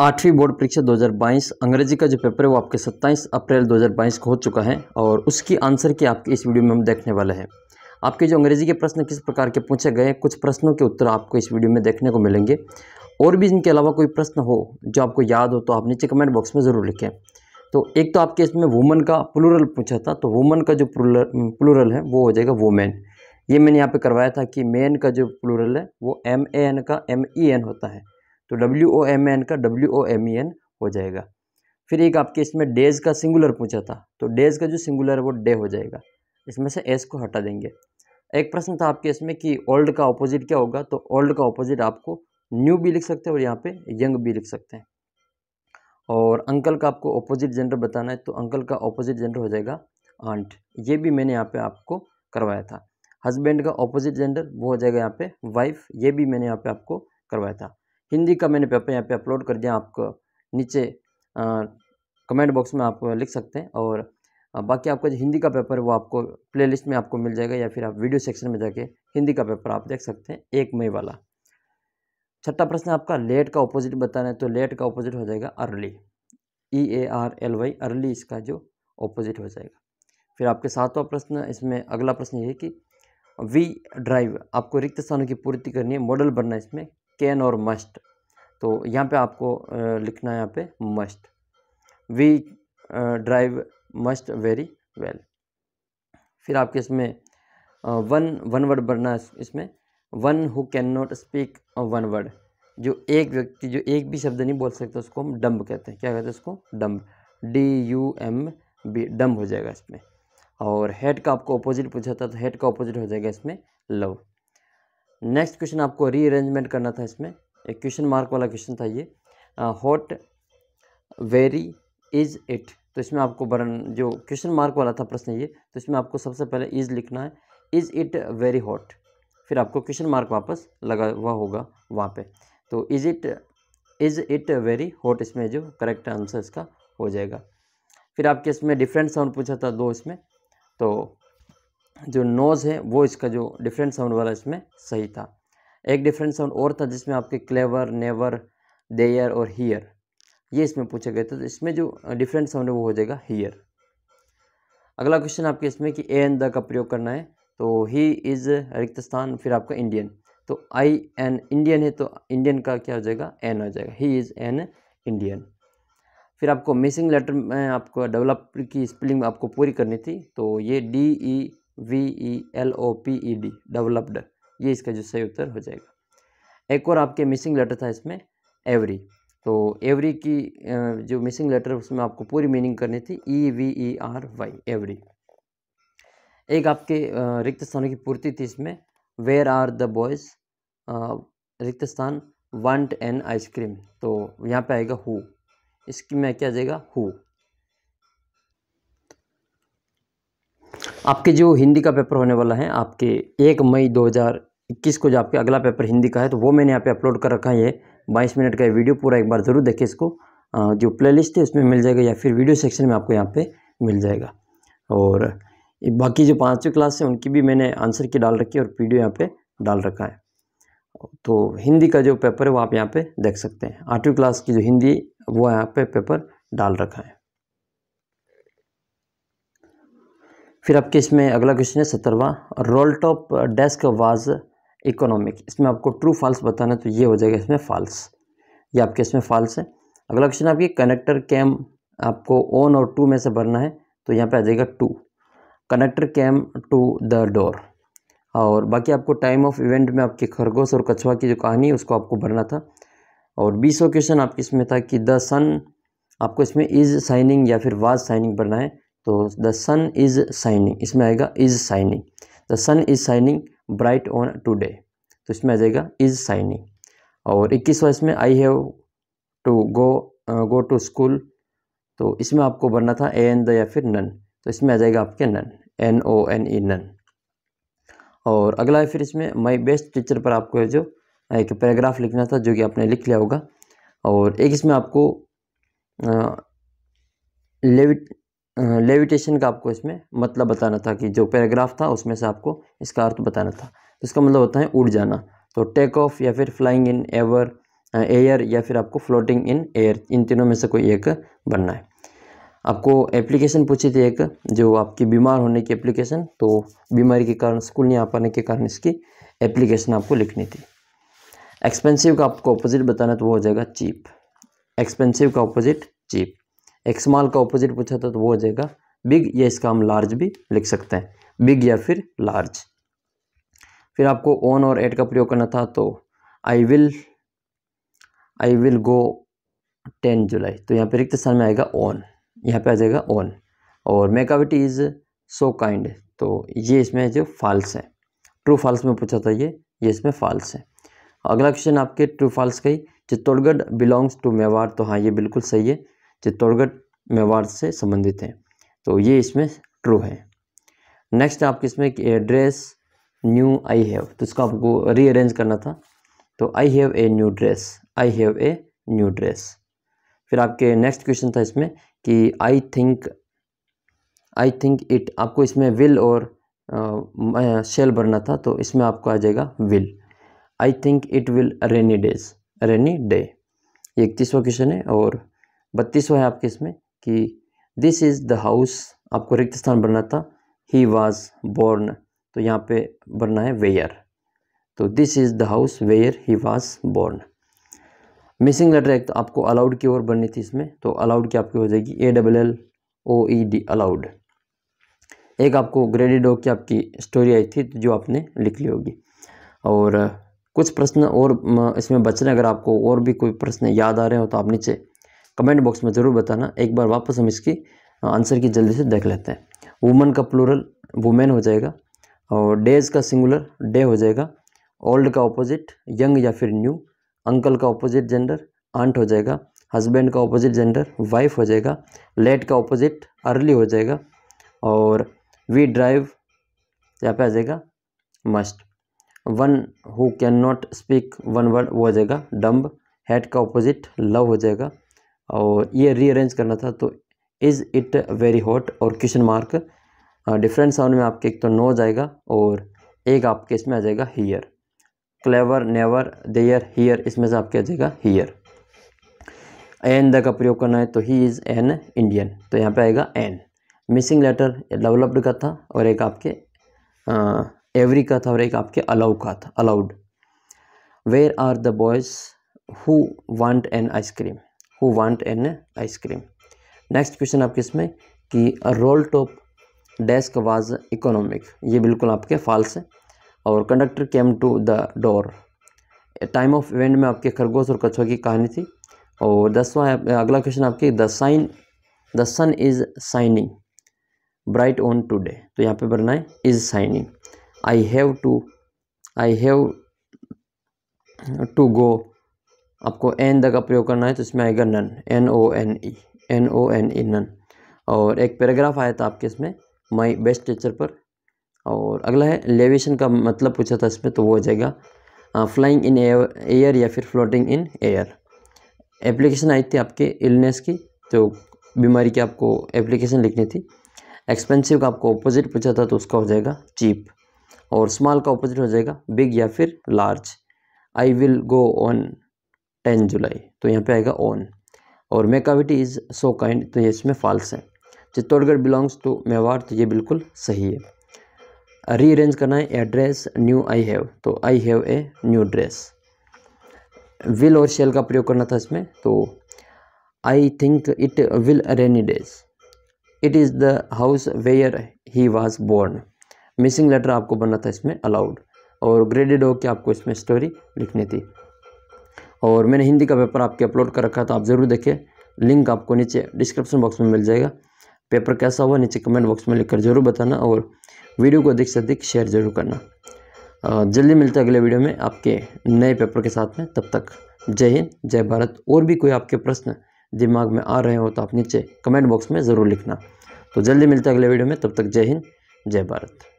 आठवीं बोर्ड परीक्षा 2022 अंग्रेजी का जो पेपर है वो आपके 27 अप्रैल 2022 को हो चुका है और उसकी आंसर की आपके इस वीडियो में हम देखने वाले हैं आपके जो अंग्रेजी के प्रश्न किस प्रकार के पूछे गए हैं कुछ प्रश्नों के उत्तर आपको इस वीडियो में देखने को मिलेंगे और भी इनके अलावा कोई प्रश्न हो जो आपको याद हो तो आप नीचे कमेंट बॉक्स में ज़रूर लिखें तो एक तो आपके इसमें वुमन का प्लूरल पूछा था तो वुमन का जो प्लूरल है वो हो जाएगा वुमेन ये मैंने यहाँ पर करवाया था कि मेन का जो प्लूरल है वो एम ए एन का एम ई एन होता है तो डब्ल्यू ओ एम एन का W O M E N हो जाएगा फिर एक आपके इसमें डेज का सिंगुलर पूछा था तो डेज का जो सिंगुलर है वो डे हो जाएगा इसमें से एस को हटा देंगे एक प्रश्न था आपके इसमें कि ओल्ड का ऑपोजिट क्या होगा तो ओल्ड का ऑपोजिट आपको न्यू भी लिख सकते हैं और यहाँ पे यंग भी लिख सकते हैं और अंकल का आपको ऑपोजिट जेंडर बताना है तो अंकल का ऑपोजिट जेंडर हो जाएगा आंट ये भी मैंने यहाँ पे आपको करवाया था हस्बैंड का ऑपोजिट जेंडर वो हो जाएगा यहाँ पे वाइफ ये भी मैंने यहाँ पे आपको करवाया था हिंदी का मैंने पेपर यहाँ पे अपलोड कर दिया आपको नीचे कमेंट बॉक्स में आप लिख सकते हैं और बाकी आपका जो हिंदी का पेपर है वो आपको प्लेलिस्ट में आपको मिल जाएगा या फिर आप वीडियो सेक्शन में जाके हिंदी का पेपर आप देख सकते हैं एक मई वाला छठा प्रश्न आपका लेट का ऑपोजिट बताना है तो लेट का ऑपोजिट हो जाएगा early E A R L Y early इसका जो ऑपोजिट हो जाएगा फिर आपके सातवां प्रश्न इसमें अगला प्रश्न ये है कि वी ड्राइव आपको रिक्त स्थानों की पूर्ति करनी है मॉडल बनना है इसमें कैन और मस्ट तो यहाँ पे आपको लिखना है यहाँ पे must we drive must very well फिर आपके इसमें वन वन वर्ड बनना है इसमें one who can not speak one word जो एक व्यक्ति जो एक भी शब्द नहीं बोल सकता उसको हम डम्ब कहते हैं क्या कहते हैं उसको dumb D U M B dumb हो जाएगा इसमें और हेड का आपको अपोजिट पूछा था तो हेड का अपोजिट हो जाएगा इसमें लव नेक्स्ट क्वेश्चन आपको रीअरेंजमेंट करना था इसमें एक क्वेश्चन मार्क वाला क्वेश्चन था ये हॉट वेरी इज इट तो इसमें आपको बरन जो क्वेश्चन मार्क वाला था प्रश्न ये तो इसमें आपको सबसे पहले इज़ लिखना है इज़ इट वेरी हॉट फिर आपको क्वेश्चन मार्क वापस लगा हुआ होगा वहाँ पे तो is it is it very hot इसमें जो करेक्ट आंसर इसका हो जाएगा फिर आपके इसमें डिफरेंट साउंड पूछा था दो इसमें तो जो नोज़ है वो इसका जो डिफरेंट साउंड वाला इसमें सही था एक डिफरेंट साउंड और था जिसमें आपके क्लेवर नेवर देयर और हीयर ये इसमें पूछा गया था तो इसमें जो डिफरेंट साउंड है वो हो जाएगा हीयर अगला क्वेश्चन आपके इसमें कि ए एन द का प्रयोग करना है तो ही इज़ स्थान फिर आपका इंडियन तो आई एन इंडियन है तो इंडियन का क्या हो जाएगा एन हो जाएगा ही इज़ एन इंडियन फिर आपको मिसिंग लेटर में आपको डेवलप की स्पेलिंग आपको पूरी करनी थी तो ये D E V E L O P E D developed ये इसका जो सही उत्तर हो जाएगा एक और आपके मिसिंग लेटर था इसमें एवरी तो एवरी की जो मिसिंग लेटर उसमें आपको पूरी मीनिंग करनी थी E V E R Y every एक आपके रिक्त स्थानों की पूर्ति थी इसमें वेयर आर द बॉयज़ रिक्त स्थान वंट एन आइसक्रीम तो यहाँ पे आएगा हु इसकी में क्या जाएगा हु आपके जो हिंदी का पेपर होने वाला है आपके एक मई 2021 को जो आपके अगला पेपर हिंदी का है तो वो मैंने यहाँ पे अपलोड कर रखा है ये बाईस मिनट का ये वीडियो पूरा एक बार ज़रूर देखें इसको जो प्लेलिस्ट है उसमें मिल जाएगा या फिर वीडियो सेक्शन में आपको यहाँ पे मिल जाएगा और बाकी जो पाँचवीं क्लास है उनकी भी मैंने आंसर की डाल रखी है और वीडियो यहाँ पर डाल रखा है तो हिंदी का जो पेपर है वो आप यहाँ पर देख सकते हैं आठवीं क्लास की जो हिंदी वो यहाँ पे पेपर डाल रखा है फिर आपके इसमें अगला क्वेश्चन है सत्तरवा roll top desk was economic इसमें आपको ट्रू फॉल्स बताना है तो ये हो जाएगा इसमें फॉल्स ये आपके इसमें फॉल्स है अगला क्वेश्चन आपके कनेक्टर कैम आपको ऑन और टू में से भरना है तो यहाँ पे आ जाएगा to conductor came to the door और बाकी आपको टाइम ऑफ इवेंट में आपके खरगोश और कछुआ की जो कहानी है उसको आपको भरना था और बीसों क्वेश्चन आपके इसमें था कि द सन आपको इसमें इज साइनिंग या फिर वाज साइनिंग भरना है तो द सन इज़ साइनिंग इसमें आएगा is shining the sun is shining bright on today तो इसमें आ जाएगा इज़ साइनिंग और इक्कीसवा इसमें I have to go go to school तो इसमें आपको बनना था ए एन द या फिर नन तो इसमें आ जाएगा आपके none N O N E none और अगला है फिर इसमें माई बेस्ट टीचर पर आपको है जो एक पैराग्राफ लिखना था जो कि आपने लिख लिया होगा और एक इसमें आपको लेविट uh, लेविटेशन का आपको इसमें मतलब बताना था कि जो पैराग्राफ था उसमें से आपको इसका अर्थ बताना था तो इसका मतलब होता है उड़ जाना तो टेक ऑफ या फिर फ्लाइंग इन एवर एयर या फिर आपको फ्लोटिंग इन एयर इन तीनों में से कोई एक बनना है आपको एप्लीकेशन पूछी थी एक जो आपकी बीमार होने की एप्लीकेशन तो बीमारी के कारण स्कूल नहीं आ पाने के कारण इसकी एप्लीकेशन आपको लिखनी थी एक्सपेंसिव का आपको अपोजिट बताना तो वो हो जाएगा चीप एक्सपेंसिव का अपोजिट चीप एक्समाल का ऑपोजिट पूछा था तो वो हो जाएगा बिग या इसका हम लार्ज भी लिख सकते हैं बिग या फिर लार्ज फिर आपको ऑन और एट का प्रयोग करना था तो I will I will go ten July तो यहाँ पे रिक्त स्थान में आएगा ऑन यहाँ पे आ जाएगा ऑन और मेकाविटी इज़ सो काइंड तो ये इसमें जो फॉल्स है ट्रू फॉल्स में पूछा था ये ये इसमें फॉल्स है अगला क्वेश्चन आपके ट्रू फॉल्स का ही चित्तौड़गढ़ बिलोंग्स टू मेवाड़ तो हाँ ये बिल्कुल सही है चित्तौड़गढ़ मेवाड़ से संबंधित है तो ये इसमें ट्रू है नेक्स्ट आपके इसमें ड्रेस न्यू आई हैव तो इसका आपको रीअरेंज करना था तो I have a new dress I have a new dress फिर आपके नेक्स्ट क्वेश्चन था इसमें कि I think I think it आपको इसमें विल और शेल uh, भरना था तो इसमें आपको आ जाएगा will I think it will rainy days rainy day ये इकतीसवा क्वेश्चन है और बत्तीसवा है आपके इसमें कि दिस इज़ द हाउस आपको रिक्त स्थान बनना था ही वाज बोर्न तो यहाँ पे बनना है वेयर तो this is the house where he was born missing letter act आपको अलाउड की ओर बननी थी इसमें तो अलाउड की आपकी हो जाएगी A double L O E D allowed एक आपको ग्रेडी डॉग की आपकी स्टोरी आई थी तो जो आपने लिख ली होगी और कुछ प्रश्न और इसमें बच रहे हैं अगर आपको और भी कोई प्रश्न याद आ रहे हो तो आप नीचे कमेंट बॉक्स में ज़रूर बताना एक बार वापस हम इसकी आंसर की जल्दी से देख लेते हैं वुमन का प्लूरल वुमेन हो जाएगा और डेज का सिंगुलर डे हो जाएगा ओल्ड का ऑपोजिट यंग या फिर न्यू अंकल का ऑपोजिट जेंडर आंट हो जाएगा हस्बैंड का ऑपोजिट जेंडर वाइफ हो जाएगा लेट का ऑपोजिट अर्ली हो जाएगा और वी ड्राइव यहाँ पे आ जाएगा must one who can not speak one word वो हो जाएगा डम्ब हेड का ऑपोजिट लव हो जाएगा और ये रीअरेंज करना था तो इज़ इट वेरी हॉट और क्वेश्चन मार्क डिफरेंट साउंड में आपके एक तो नोज आएगा और एक आपके इसमें आ जाएगा here clever never there here इसमें से आपके आ जाएगा हीयर एन द का प्रयोग करना है तो ही इज़ एन इंडियन तो यहाँ पे आएगा एन मिसिंग लेटर डेवलप्ड का था और एक आपके एवरी हाँ, का था और एक आपके अलाउ का था aloud where are the boys who want an ice cream who want an ice cream next question आपके इसमें कि roll top desk was economic ये बिल्कुल आपके फॉल्स है और conductor came to the door time of event में आपके खरगोश और कछुआ की कहानी थी और दसवां अगला क्वेश्चन आपके the shine the sun is shining bright on today तो यहाँ पे बनना है is shining I have to I have to go आपको एन द का प्रयोग करना है तो इसमें आएगा none N O N E N O N E none और एक पैराग्राफ आया था आपके इसमें माई बेस्ट टीचर पर और अगला है लेविशन का मतलब पूछा था इसमें तो वो हो जाएगा फ्लाइंग इन एयर या फिर फ्लोटिंग इन एयर एप्लीकेशन आई थी आपके इलनेस की तो बीमारी की आपको एप्लीकेशन लिखनी थी एक्सपेंसिव का आपको ऑपोजिट पूछा था तो उसका हो जाएगा चीप और स्मॉल का ऑपोजिट हो जाएगा बिग या फिर large I will go on ten July तो यहाँ पे आएगा ऑन और मेकाविटी इज़ सो काइंड तो ये इसमें फॉल्स है चित्तौड़गढ़ बिलोंग्स टू मेवाड़ तो ये बिल्कुल सही है रीअरेंज करना है address dress new I have तो I have a new dress will और शेल का प्रयोग करना था इसमें तो I think it will rainy days it is the house where he was born missing letter आपको बनना था इसमें अलाउड और ग्रेडेड हो के आपको इसमें स्टोरी लिखनी थी और मैंने हिंदी का पेपर आपके अपलोड कर रखा है तो आप ज़रूर देखें लिंक आपको नीचे डिस्क्रिप्शन बॉक्स में मिल जाएगा पेपर कैसा हुआ नीचे कमेंट बॉक्स में लिखकर ज़रूर बताना और वीडियो को अधिक से अधिक शेयर ज़रूर करना जल्दी मिलते हैं अगले वीडियो में आपके नए पेपर के साथ में तब तक जय हिंद जय भारत और भी कोई आपके प्रश्न दिमाग में आ रहे हो तो आप नीचे कमेंट बॉक्स में ज़रूर लिखना तो जल्दी मिलते हैं अगले वीडियो में तब तक जय हिंद जय भारत